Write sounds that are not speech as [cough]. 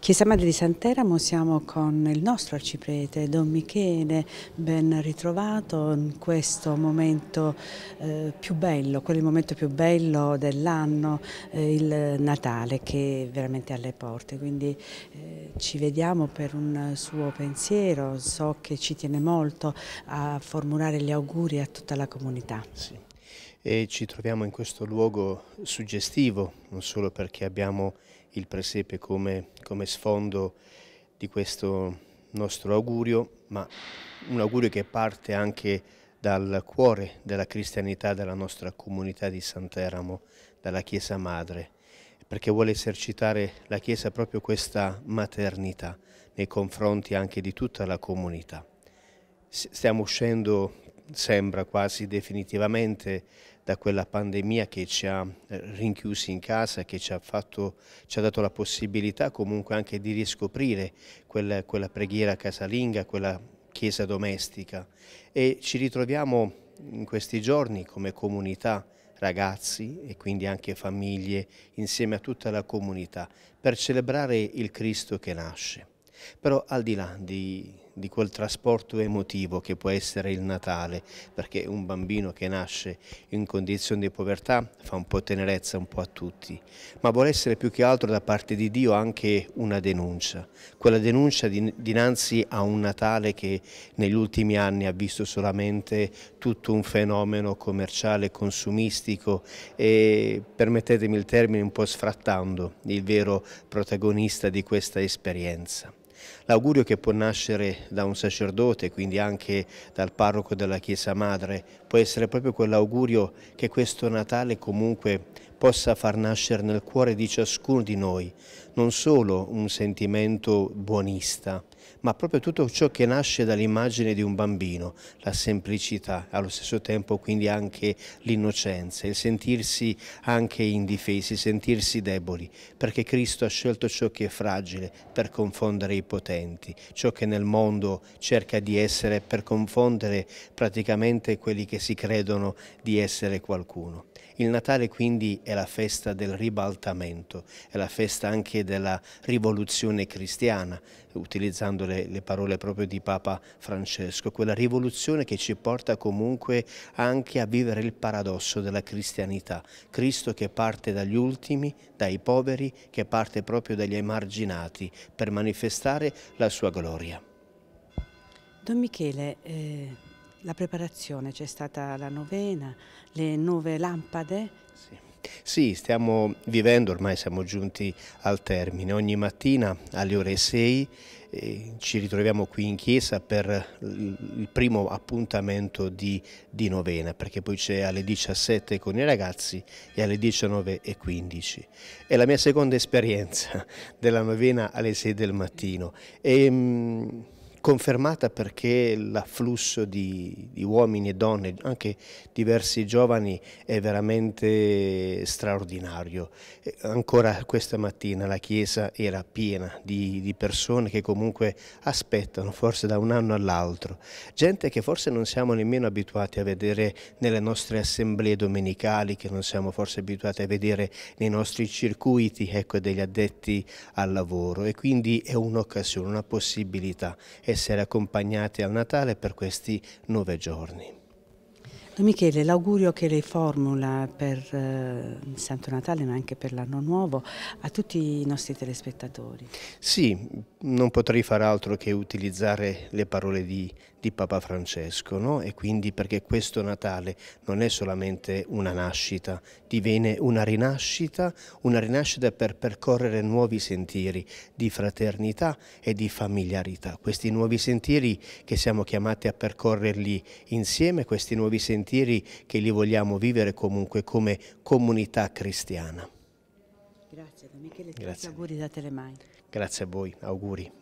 Chiesa Madre di Santeramo siamo con il nostro arciprete Don Michele, ben ritrovato in questo momento eh, più bello, quello il momento più bello dell'anno, eh, il Natale che è veramente alle porte, quindi eh, ci vediamo per un suo pensiero, so che ci tiene molto a formulare gli auguri a tutta la comunità. Sì e ci troviamo in questo luogo suggestivo, non solo perché abbiamo il presepe come, come sfondo di questo nostro augurio, ma un augurio che parte anche dal cuore della cristianità della nostra comunità di Sant'Eramo, dalla Chiesa Madre, perché vuole esercitare la Chiesa proprio questa maternità nei confronti anche di tutta la comunità. Stiamo uscendo sembra quasi definitivamente da quella pandemia che ci ha eh, rinchiusi in casa, che ci ha, fatto, ci ha dato la possibilità comunque anche di riscoprire quella, quella preghiera casalinga, quella chiesa domestica e ci ritroviamo in questi giorni come comunità ragazzi e quindi anche famiglie insieme a tutta la comunità per celebrare il Cristo che nasce. Però al di là di di quel trasporto emotivo che può essere il Natale, perché un bambino che nasce in condizioni di povertà fa un po' tenerezza un po' a tutti, ma vuole essere più che altro da parte di Dio anche una denuncia, quella denuncia dinanzi a un Natale che negli ultimi anni ha visto solamente tutto un fenomeno commerciale, consumistico e permettetemi il termine un po' sfrattando il vero protagonista di questa esperienza. L'augurio che può nascere da un sacerdote, quindi anche dal parroco della Chiesa Madre, può essere proprio quell'augurio che questo Natale comunque possa far nascere nel cuore di ciascuno di noi non solo un sentimento buonista, ma proprio tutto ciò che nasce dall'immagine di un bambino, la semplicità, allo stesso tempo quindi anche l'innocenza, il sentirsi anche indifesi, sentirsi deboli, perché Cristo ha scelto ciò che è fragile per confondere i potenti, ciò che nel mondo cerca di essere per confondere praticamente quelli che si credono di essere qualcuno. Il Natale quindi è la festa del ribaltamento, è la festa anche della rivoluzione cristiana, utilizzando le, le parole proprio di Papa Francesco, quella rivoluzione che ci porta comunque anche a vivere il paradosso della cristianità, Cristo che parte dagli ultimi, dai poveri, che parte proprio dagli emarginati per manifestare la sua gloria. Don Michele, eh, la preparazione, c'è stata la novena, le nove lampade, sì, stiamo vivendo, ormai siamo giunti al termine. Ogni mattina alle ore 6 eh, ci ritroviamo qui in chiesa per il primo appuntamento di, di novena, perché poi c'è alle 17 con i ragazzi e alle 19.15. È la mia seconda esperienza [laughs] della novena alle 6 del mattino. E, ehm, mh, confermata perché l'afflusso di, di, uomini e donne, anche diversi giovani, è veramente straordinario. Ancora questa mattina la chiesa era piena di, di persone che comunque aspettano, forse da un anno all'altro, gente che forse non siamo nemmeno abituati a vedere nelle nostre assemblee domenicali, che non siamo forse abituati a vedere nei nostri circuiti ecco, degli addetti al lavoro e quindi è un'occasione, una possibilità. È essere accompagnati al Natale per questi nove giorni. Michele, l'augurio che lei formula per eh, Santo Natale ma anche per l'anno nuovo a tutti i nostri telespettatori. Sì, non potrei far altro che utilizzare le parole di, di Papa Francesco no? e quindi perché questo Natale non è solamente una nascita, diviene una rinascita, una rinascita per percorrere nuovi sentieri di fraternità e di familiarità. Questi nuovi sentieri che siamo chiamati a percorrerli insieme, questi nuovi sentieri sentieri che li vogliamo vivere comunque come comunità cristiana. Grazie Don Michele, grazie. auguri da Telemai. Grazie a voi, auguri.